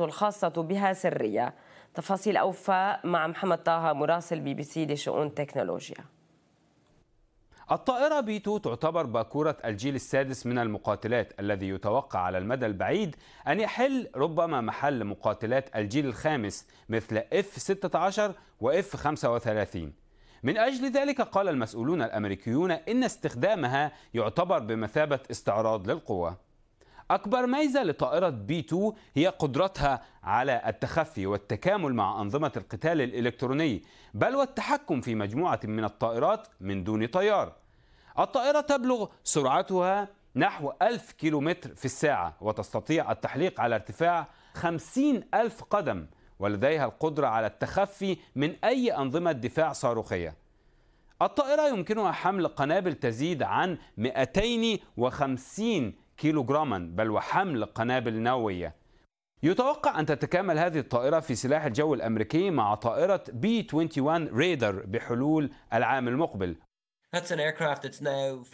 الخاصة بها سرية تفاصيل أوفى مع محمد طه مراسل بي بي سي لشؤون تكنولوجيا الطائرة بيتو تعتبر باكورة الجيل السادس من المقاتلات الذي يتوقع على المدى البعيد أن يحل ربما محل مقاتلات الجيل الخامس مثل F-16 و F-35 من أجل ذلك قال المسؤولون الأمريكيون إن استخدامها يعتبر بمثابة استعراض للقوة أكبر ميزة لطائرة بي 2 هي قدرتها على التخفي والتكامل مع أنظمة القتال الإلكتروني بل والتحكم في مجموعة من الطائرات من دون طيار الطائرة تبلغ سرعتها نحو 1000 كيلومتر في الساعة وتستطيع التحليق على ارتفاع 50 ألف قدم ولديها القدرة على التخفي من أي أنظمة دفاع صاروخية الطائرة يمكنها حمل قنابل تزيد عن 250 كيلو جراما بل وحمل قنابل نووية يتوقع أن تتكامل هذه الطائرة في سلاح الجو الأمريكي مع طائرة بي 21 ريدر بحلول العام المقبل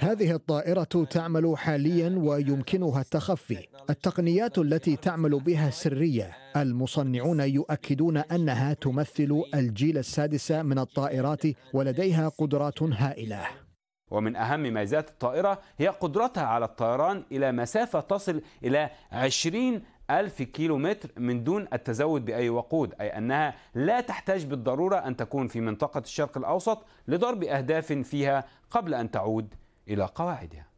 هذه الطائرة تعمل حاليا ويمكنها التخفي. التقنيات التي تعمل بها سرية. المصنعون يؤكدون أنها تمثل الجيل السادس من الطائرات ولديها قدرات هائلة. ومن أهم ميزات الطائرة هي قدرتها على الطيران إلى مسافة تصل إلى 20 ألف كيلو متر من دون التزود بأي وقود أي أنها لا تحتاج بالضرورة أن تكون في منطقة الشرق الأوسط لضرب أهداف فيها قبل أن تعود إلى قواعدها